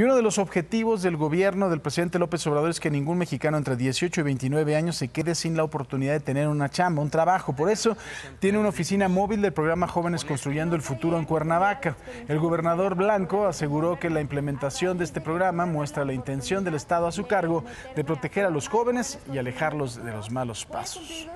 Y uno de los objetivos del gobierno del presidente López Obrador es que ningún mexicano entre 18 y 29 años se quede sin la oportunidad de tener una chamba, un trabajo. Por eso tiene una oficina móvil del programa Jóvenes Construyendo el Futuro en Cuernavaca. El gobernador Blanco aseguró que la implementación de este programa muestra la intención del Estado a su cargo de proteger a los jóvenes y alejarlos de los malos pasos.